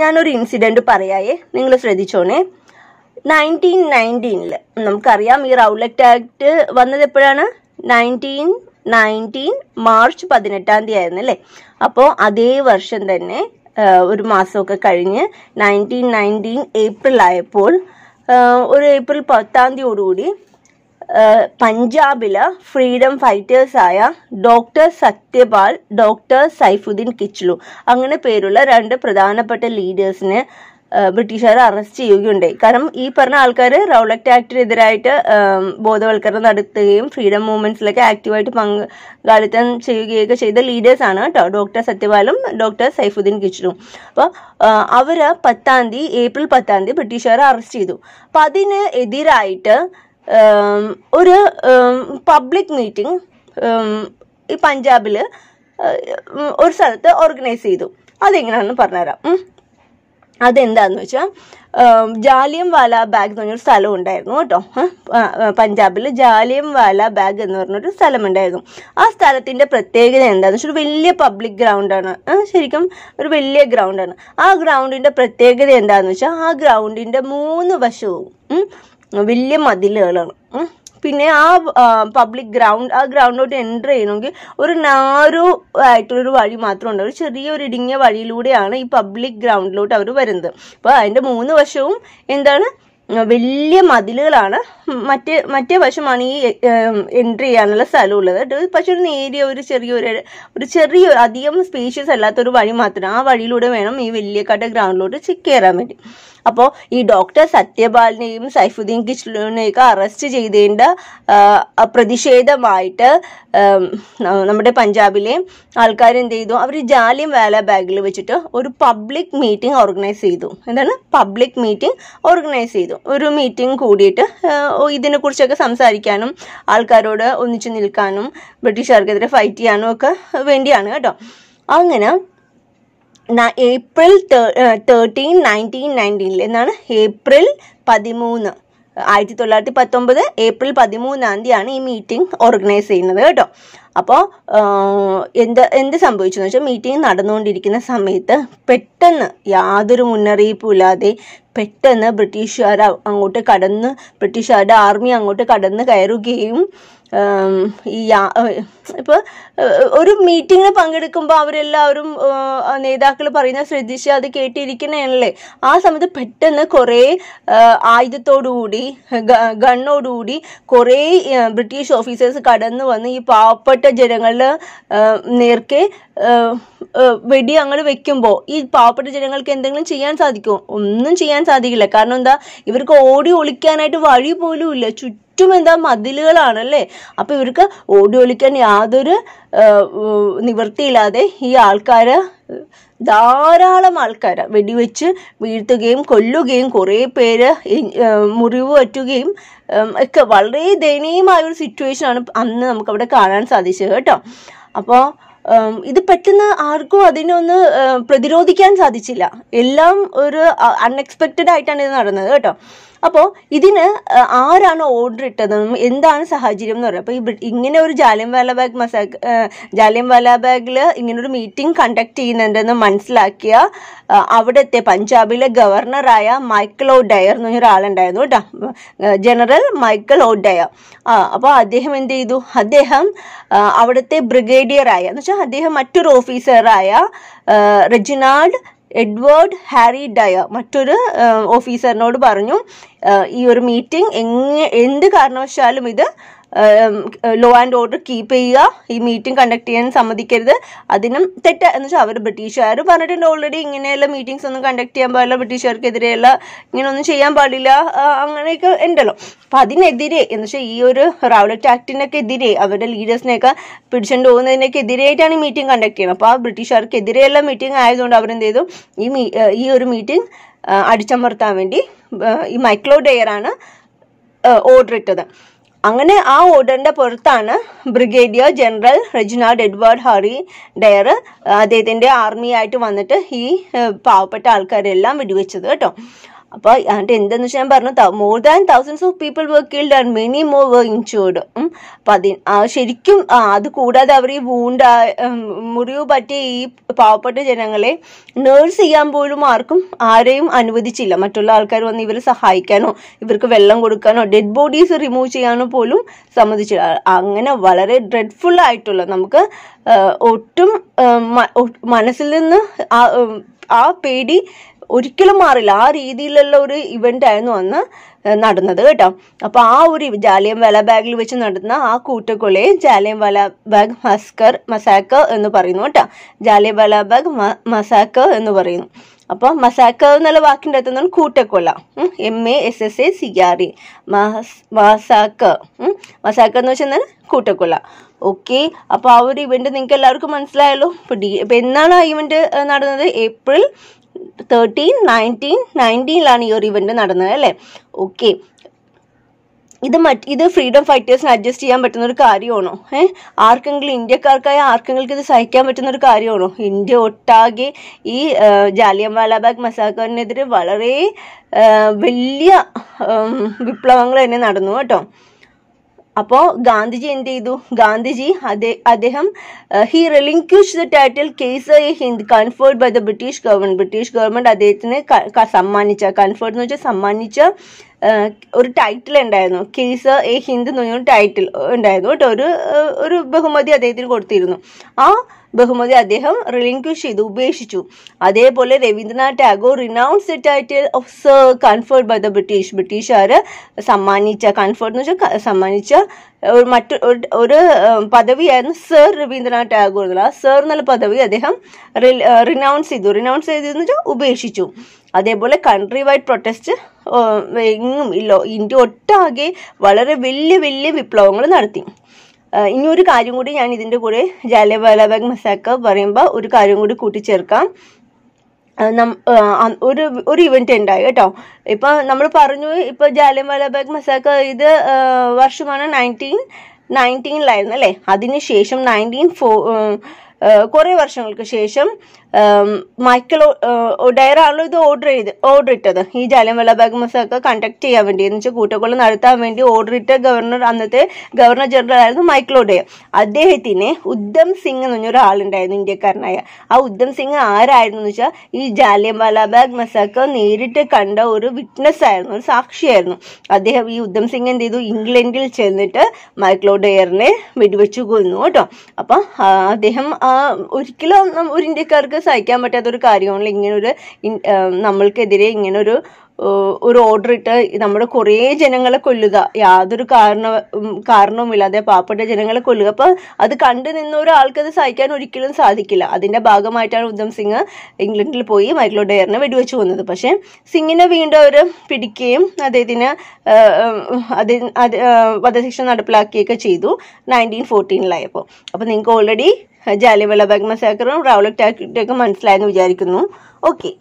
ഞാനൊരു ഇൻസിഡന്റ് പറയായേ നിങ്ങൾ ശ്രദ്ധിച്ചോണേ നയൻറ്റീൻ നയൻറ്റീനിൽ നമുക്കറിയാം ഈ റൗലറ്റ് ആക്ട് വന്നത് എപ്പോഴാണ് നയൻറ്റീൻ നയൻറ്റീൻ മാർച്ച് പതിനെട്ടാം തീയതി ആയിരുന്നു അല്ലേ അപ്പോൾ അതേ വർഷം തന്നെ ഒരു മാസമൊക്കെ കഴിഞ്ഞ് നയൻറ്റീൻ നയൻറ്റീൻ ഏപ്രിൽ ആയപ്പോൾ ഒരു ഏപ്രിൽ പത്താം തീയതിയോടുകൂടി പഞ്ചാബില് ഫ്രീഡം ഫൈറ്റേഴ്സായ ഡോക്ടർ സത്യപാൽ ഡോക്ടർ സൈഫുദ്ദീൻ കിച്ച്ലു അങ്ങനെ പേരുള്ള രണ്ട് പ്രധാനപ്പെട്ട ലീഡേഴ്സിനെ ബ്രിട്ടീഷുകാർ അറസ്റ്റ് ചെയ്യുകയുണ്ടായി കാരണം ഈ പറഞ്ഞ ആൾക്കാർ റൗളക്ട് ആക്ടിനെതിരായിട്ട് ബോധവൽക്കരണം നടത്തുകയും ഫ്രീഡം മൂവ്മെന്റ്സിലൊക്കെ ആക്റ്റീവായിട്ട് പങ്കാളിത്തം ചെയ്യുകയൊക്കെ ചെയ്ത ലീഡേഴ്സ് ആണ് കേട്ടോ ഡോക്ടർ സത്യപാലും ഡോക്ടർ സൈഫുദ്ദീൻ കിച്ചിലും അപ്പോൾ അവർ പത്താം തീയതി ഏപ്രിൽ പത്താം തീയതി ബ്രിട്ടീഷുകാർ അറസ്റ്റ് ചെയ്തു അപ്പം അതിന് എതിരായിട്ട് ഒരു പബ്ലിക് മീറ്റിംഗ് ഈ പഞ്ചാബിൽ ഒരു സ്ഥലത്ത് ഓർഗനൈസ് ചെയ്തു അതെങ്ങനെയാണെന്ന് പറഞ്ഞുതരാം അതെന്താന്ന് വെച്ചാൽ ജാലിയം വാല ബാഗ് എന്ന് പറഞ്ഞൊരു സ്ഥലം ഉണ്ടായിരുന്നു കേട്ടോ പഞ്ചാബിൽ ജാലിയം വാല ബാഗ് എന്ന് പറഞ്ഞൊരു സ്ഥലം ഉണ്ടായിരുന്നു ആ സ്ഥലത്തിന്റെ പ്രത്യേകത എന്താന്ന് വെച്ചാൽ ഒരു വലിയ പബ്ലിക് ഗ്രൗണ്ടാണ് ശരിക്കും ഒരു വലിയ ഗ്രൗണ്ടാണ് ആ ഗ്രൗണ്ടിന്റെ പ്രത്യേകത എന്താണെന്ന് വെച്ചാൽ ആ ഗ്രൗണ്ടിന്റെ മൂന്ന് വശവും വലിയ മതിലുകളാണ് പിന്നെ ആ പബ്ലിക് ഗ്രൗണ്ട് ആ ഗ്രൗണ്ടിലോട്ട് എൻ്റർ ചെയ്യണമെങ്കിൽ ഒരു നാരോ ആയിട്ടുള്ളൊരു വഴി മാത്രമുണ്ട് ഒരു ചെറിയ ഒരു ഇടുങ്ങിയ വഴിയിലൂടെയാണ് ഈ പബ്ലിക് ഗ്രൗണ്ടിലോട്ട് അവർ വരുന്നത് അപ്പോൾ അതിൻ്റെ മൂന്ന് വശവും എന്താണ് വലിയ മതിലുകളാണ് മറ്റേ മറ്റേ വശമാണ് ഈ എൻട്രി ചെയ്യാനുള്ള സ്ഥലം ഉള്ളത് പക്ഷെ ഒരു നേരിയ ഒരു ചെറിയൊരു ഒരു ചെറിയ അധികം സ്പേഷ്യസ് അല്ലാത്തൊരു വഴി മാത്രം ആ വഴിയിലൂടെ വേണം ഈ വലിയ കട്ട ഗ്രൗണ്ടിലോട്ട് കയറാൻ വേണ്ടി അപ്പോൾ ഈ ഡോക്ടർ സത്യപാലിനെയും സൈഫുദ്ദീൻ കിച്ലുവിനെയൊക്കെ അറസ്റ്റ് ചെയ്തേണ്ട പ്രതിഷേധമായിട്ട് നമ്മുടെ പഞ്ചാബിലെ ആൾക്കാർ എന്ത് ചെയ്തു അവർ ജാലിയം വാല ബാഗിൽ വെച്ചിട്ട് ഒരു പബ്ലിക് മീറ്റിംഗ് ഓർഗനൈസ് ചെയ്തു എന്താണ് പബ്ലിക് മീറ്റിംഗ് ഓർഗനൈസ് ചെയ്തു ഒരു മീറ്റിംഗ് കൂടിയിട്ട് ഇതിനെക്കുറിച്ചൊക്കെ സംസാരിക്കാനും ആൾക്കാരോട് ഒന്നിച്ചു നിൽക്കാനും ബ്രിട്ടീഷുകാർക്കെതിരെ ഫൈറ്റ് ചെയ്യാനും ഒക്കെ വേണ്ടിയാണ് കേട്ടോ അങ്ങനെ ഏപ്രിൽ തേർട്ടീൻ നയൻറ്റീൻ നയൻറ്റീനിൽ എന്നാണ് ഏപ്രിൽ പതിമൂന്ന് ആയിരത്തി തൊള്ളായിരത്തി പത്തൊമ്പത് ഏപ്രിൽ പതിമൂന്നാം തീയതിയാണ് ഈ മീറ്റിംഗ് ഓർഗനൈസ് ചെയ്യുന്നത് കേട്ടോ അപ്പോൾ എന്ത് എന്ത് സംഭവിച്ചു വെച്ചാൽ മീറ്റിംഗ് നടന്നുകൊണ്ടിരിക്കുന്ന സമയത്ത് പെട്ടെന്ന് യാതൊരു മുന്നറിയിപ്പും ഇല്ലാതെ പെട്ടെന്ന് ബ്രിട്ടീഷുകാർ അങ്ങോട്ട് കടന്ന് ബ്രിട്ടീഷുകാരുടെ ആർമി അങ്ങോട്ട് കടന്ന് കയറുകയും ഈ ഇപ്പോൾ ഒരു മീറ്റിങ്ങിന് പങ്കെടുക്കുമ്പോൾ അവരെല്ലാവരും നേതാക്കൾ പറയുന്നത് ശ്രദ്ധിച്ച് അത് കേട്ടിരിക്കണല്ലേ ആ സമയത്ത് പെട്ടെന്ന് കുറേ ആയുധത്തോടുകൂടി ഗണ്ണോടുകൂടി കുറേ ബ്രിട്ടീഷ് ഓഫീസേഴ്സ് കടന്നു വന്ന് ഈ പാവപ്പെട്ട പാവപ്പെട്ട ജനങ്ങളിൽ നേർക്കെ വെടി അങ്ങോട്ട് വെക്കുമ്പോൾ ഈ പാവപ്പെട്ട ജനങ്ങൾക്ക് എന്തെങ്കിലും ചെയ്യാൻ സാധിക്കുമോ ഒന്നും ചെയ്യാൻ സാധിക്കില്ല കാരണം എന്താ ഇവർക്ക് ഓടി ഒളിക്കാനായിട്ട് വഴി പോലും ഇല്ല ചുറ്റും എന്താ മതിലുകളാണ് അല്ലേ അപ്പൊ ഇവർക്ക് ഓടി ഒളിക്കാൻ യാതൊരു നിവൃത്തിയില്ലാതെ ഈ ആൾക്കാര് ധാരാളം ആൾക്കാർ വെടിവെച്ച് വീഴ്ത്തുകയും കൊല്ലുകയും കുറേ പേര് മുറിവ് പറ്റുകയും ഒക്കെ വളരെ ദയനീയമായ ഒരു സിറ്റുവേഷനാണ് അന്ന് നമുക്കവിടെ കാണാൻ സാധിച്ചത് കേട്ടോ അപ്പോൾ ഇത് പെട്ടെന്ന് ആർക്കും അതിനൊന്ന് പ്രതിരോധിക്കാൻ സാധിച്ചില്ല എല്ലാം ഒരു അൺഎക്സ്പെക്റ്റഡ് ആയിട്ടാണ് ഇത് നടന്നത് കേട്ടോ അപ്പോൾ ഇതിന് ആരാണ് ഓർഡർ ഇട്ടത് എന്താണ് സാഹചര്യം എന്ന് പറയുക അപ്പോൾ ഈ ഇങ്ങനെ ഒരു വാലാബാഗ് ബാഗ് മസാക്ക് വാലാബാഗിൽ ഇങ്ങനെ ഒരു മീറ്റിംഗ് കണ്ടക്ട് ചെയ്യുന്നുണ്ടെന്ന് മനസ്സിലാക്കിയ അവിടുത്തെ പഞ്ചാബിലെ ഗവർണറായ മൈക്കിൾ ഒഡയർ എന്ന് പറഞ്ഞ ഒരാളുണ്ടായിരുന്നു കേട്ടോ ജനറൽ മൈക്കിൾ ഒഡയർ അപ്പോൾ അദ്ദേഹം എന്ത് ചെയ്തു അദ്ദേഹം അവിടുത്തെ ബ്രിഗേഡിയറായ എന്ന് വെച്ചാൽ അദ്ദേഹം മറ്റൊരു ഓഫീസറായ റെജിനാൾഡ് എഡ്വേർഡ് ഹാരി ഡയർ മറ്റൊരു ഓഫീസറിനോട് പറഞ്ഞു ഈ ഒരു മീറ്റിംഗ് എങ്ങ എന്ത് കാരണവശാലും ഇത് ലോ ആൻഡ് ഓർഡർ കീപ്പ് ചെയ്യുക ഈ മീറ്റിംഗ് കണ്ടക്ട് ചെയ്യാൻ സമ്മതിക്കരുത് അതിനും തെറ്റ എന്ന് വെച്ചാൽ അവർ ബ്രിട്ടീഷുകാർ പറഞ്ഞിട്ടുണ്ട് ഓൾറെഡി ഇങ്ങനെയുള്ള മീറ്റിംഗ്സ് ഒന്നും കണ്ടക്ട് ചെയ്യാൻ പാടില്ല ബ്രിട്ടീഷുകാർക്കെതിരെയുള്ള ഇങ്ങനെയൊന്നും ചെയ്യാൻ പാടില്ല അങ്ങനെയൊക്കെ ഉണ്ടല്ലോ അപ്പം അതിനെതിരെ എന്ന് വെച്ചാൽ ഈ ഒരു റൗലറ്റ് ആക്ടിനൊക്കെ എതിരെ അവരുടെ ലീഡേഴ്സിനെയൊക്കെ പിടിച്ചുകൊണ്ട് പോകുന്നതിനൊക്കെ എതിരെയായിട്ടാണ് ഈ മീറ്റിംഗ് കണ്ടക്ട് ചെയ്യുന്നത് അപ്പോൾ ആ ബ്രിട്ടീഷുകാർക്കെതിരെയുള്ള മീറ്റിംഗ് ആയതുകൊണ്ട് അവരെന്ത് ചെയ്തു ഈ ഈ ഒരു മീറ്റിംഗ് അടിച്ചമർത്താൻ വേണ്ടി ഈ മൈക്ലോ ഡെയറാണ് ഓർഡർ ഇട്ടത് അങ്ങനെ ആ ഓർഡറിന്റെ പുറത്താണ് brigadier general Reginald Edward Harry Dyer അദ്ദേഹത്തിന്റെ ആർമിയായിട്ട് വന്നിട്ട് ഈ പാവപ്പെട്ട ആൾക്കാരെല്ലാം വെടിവെച്ചത് കേട്ടോ അപ്പോൾ അതിന്റെ എന്തെന്ന് വെച്ചാൽ ഞാൻ പറഞ്ഞു more than thousands of people were killed and many more were injured അപ്പം അതി ശരിക്കും അത് കൂടാതെ അവർ ഈ വൂണ്ട മുറിവ് പറ്റിയ ഈ പാവപ്പെട്ട ജനങ്ങളെ നേഴ്സ് ചെയ്യാൻ പോലും ആർക്കും ആരെയും അനുവദിച്ചില്ല മറ്റുള്ള ആൾക്കാർ വന്ന് ഇവരെ സഹായിക്കാനോ ഇവർക്ക് വെള്ളം കൊടുക്കാനോ ഡെഡ് ബോഡീസ് റിമൂവ് ചെയ്യാനോ പോലും സമ്മതിച്ചില്ല അങ്ങനെ വളരെ ഡ്രെഡ്ഫുൾ ആയിട്ടുള്ള നമുക്ക് ഒട്ടും മനസ്സിൽ നിന്ന് ആ പേടി ഒരിക്കലും മാറില്ല ആ രീതിയിലുള്ള ഒരു ഇവന്റ് ആയിരുന്നു അന്ന് നടന്നത് കേട്ടോ അപ്പോൾ ആ ഒരു ജാലിയം വല ബാഗിൽ വെച്ച് നടന്ന ആ കൂട്ടക്കൊലയെ ജാലിയം വല ബാഗ് മസ്കർ മസാക്കർ എന്ന് പറയുന്നു കേട്ടോ ജാലിയം വല ബാഗ് മസാക്കർ എന്ന് പറയുന്നു അപ്പോൾ മസാക്കർ എന്നുള്ള വാക്കിന്റെ അകത്തുനിന്നാണ് കൂട്ടക്കൊല M A S S A C R E massacre massacre എന്ന് വെച്ചാൽ കൂട്ടക്കൊല ഓക്കെ അപ്പോൾ ആ ഒരു ഇവന്റ് നിങ്ങൾക്ക് എല്ലാവർക്കും മനസ്സിലായല്ലോ ഇപ്പൊ ഡി എന്നാണ് ആ ഇവന്റ് നടന്നത് ഏപ്രിൽ തേർട്ടീൻ നയൻറ്റീൻ നയൻറ്റീനിലാണ് ഈ ഒരു ഇവന്റ് നടന്നത് അല്ലേ ഓക്കെ ഇത് മറ്റ് ഇത് ഫ്രീഡം ഫൈറ്റേഴ്സിന് അഡ്ജസ്റ്റ് ചെയ്യാൻ പറ്റുന്ന ഒരു കാര്യമാണോ ഏഹ് ആർക്കെങ്കിലും ഇന്ത്യക്കാർക്കായ ആർക്കെങ്കിലും ഇത് സഹിക്കാൻ പറ്റുന്ന ഒരു കാര്യമാണോ ഇന്ത്യ ഒട്ടാകെ ഈ ജാലിയൻവാല ബാഗ് മസാക്കറിനെതിരെ വളരെ വലിയ വിപ്ലവങ്ങൾ തന്നെ നടന്നു കേട്ടോ അപ്പോൾ ഗാന്ധിജി എന്ത് ചെയ്തു ഗാന്ധിജി അദ്ദേഹം he relinquish the title Kaisar i Hind conferred by the British government British government അദ്ദേഹത്തിന് സമ്മാനിച്ച കൺഫേർഡ് എന്ന് വെച്ചാൽ സമ്മാനിച്ച ഒരു ടൈറ്റിൽ ഉണ്ടായിരുന്നു കേസ് എ ഹിന്ദ് എന്ന് പറഞ്ഞൊരു ടൈറ്റിൽ ഉണ്ടായിരുന്നു കേട്ടോ ഒരു ഒരു ബഹുമതി അദ്ദേഹത്തിന് കൊടുത്തിരുന്നു ആ ബഹുമതി അദ്ദേഹം റിലിങ്ക്വിഷ് ചെയ്തു ഉപേക്ഷിച്ചു അതേപോലെ Rabindranath Tagore renounce the title of sir conferred by the British ബ്രിട്ടീഷുകാർ സമ്മാനിച്ച കൺഫേർഡ് എന്ന് വെച്ചാൽ സമ്മാനിച്ച മറ്റു ഒരു പദവിയായിരുന്നു സർ രവീന്ദ്രനാഥ് ടാഗോർ എന്നുള്ള സർ എന്നുള്ള പദവി അദ്ദേഹം റിനൗൺസ് ചെയ്തു റിനൗൺസ് എന്ന് വെച്ചാൽ ഉപേക്ഷിച്ചു അതേപോലെ കൺട്രി വൈഡ് പ്രൊട്ടസ്റ്റ് എങ്ങും ഇല്ല ഇന്ത്യ ഒട്ടാകെ വളരെ വലിയ വലിയ വിപ്ലവങ്ങൾ നടത്തി ഇനി ഒരു കാര്യം കൂടി ഞാൻ ഇതിൻ്റെ കൂടെ ജാലിയവാലാബാഗ് മസാക്ക പറയുമ്പോൾ ഒരു കാര്യം കൂടി കൂട്ടിച്ചേർക്കാം ഒരു ഒരു ഇവന്റ് ഉണ്ടായി കേട്ടോ ഇപ്പൊ നമ്മൾ പറഞ്ഞു ഇപ്പൊ ജാലിയവാലാബാഗ് മസാക്ക ഇത് വർഷമാണ് നയൻറ്റീൻ നയൻറ്റീനിലായിരുന്നു അല്ലേ അതിനുശേഷം നയൻറ്റീൻ ഫോ കുറേ വർഷങ്ങൾക്ക് ശേഷം മൈക്കിൾ ഒഡയറാണല്ലോ ഇത് ഓർഡർ ചെയ്ത് ഓർഡർ ഇട്ടത് ഈ ജാലിയൻവാല ബാഗ് മസൊക്കെ കണ്ടക്ട് ചെയ്യാൻ വേണ്ടി എന്ന് വെച്ചാൽ കൂട്ടക്കൊല നടത്താൻ വേണ്ടി ഓർഡർ ഇട്ട ഗവർണർ അന്നത്തെ ഗവർണർ ജനറൽ ആയിരുന്നു മൈക്കിൾ ഒഡയർ അദ്ദേഹത്തിന് ഉദ്ധം സിംഗ് എന്ന് പറഞ്ഞ ഒരാളുണ്ടായിരുന്നു ഇന്ത്യക്കാരനായ ആ ഉദ്ധം സിംഗ് ആരായിരുന്നു എന്ന് വെച്ചാൽ ഈ ജാലിയൻവാല ബാഗ് മസാക്ക നേരിട്ട് കണ്ട ഒരു വിറ്റ്നസ് ആയിരുന്നു ഒരു സാക്ഷിയായിരുന്നു അദ്ദേഹം ഈ ഉദ്ധം സിംഗ് എന്ത് ചെയ്തു ഇംഗ്ലണ്ടിൽ ചെന്നിട്ട് മൈക്കിൾ ഒഡയറിനെ വെടിവെച്ചു കൊന്നു കേട്ടോ അപ്പം അദ്ദേഹം ഒരിക്കലും ഒരു ഇന്ത്യക്കാർക്ക് നമുക്ക് സഹിക്കാൻ ഒരു കാര്യമാണ് ഇങ്ങനൊരു നമ്മൾക്കെതിരെ ഇങ്ങനൊരു ഒരു ഓർഡർ ഇട്ട് നമ്മുടെ കുറേ ജനങ്ങളെ കൊല്ലുക യാതൊരു കാരണ കാരണവുമില്ലാതെ പാവപ്പെട്ട ജനങ്ങളെ കൊല്ലുക അപ്പോൾ അത് കണ്ടു നിന്ന ഒരാൾക്ക് അത് സഹിക്കാൻ ഒരിക്കലും സാധിക്കില്ല അതിൻ്റെ ഭാഗമായിട്ടാണ് ഉദ്ധം സിംഗ് ഇംഗ്ലണ്ടിൽ പോയി മൈക്കിൾ ഡെയറിനെ വെടിവെച്ച് കൊന്നത് പക്ഷേ സിംഗിനെ വീണ്ടും അവർ പിടിക്കുകയും അദ്ദേഹത്തിന് വധശിക്ഷ നടപ്പിലാക്കുകയൊക്കെ ചെയ്തു നയൻറ്റീൻ ഫോർട്ടീനിലായപ്പോൾ അപ്പോൾ നിങ്ങൾക്ക് ഓൾറെഡി ജാലിവള ബാഗ് മസാക്കറും റൗലക് ടാക്ടിക്കും മനസ്സിലായെന്ന് വിചാരിക്കുന്നു ഓക്കെ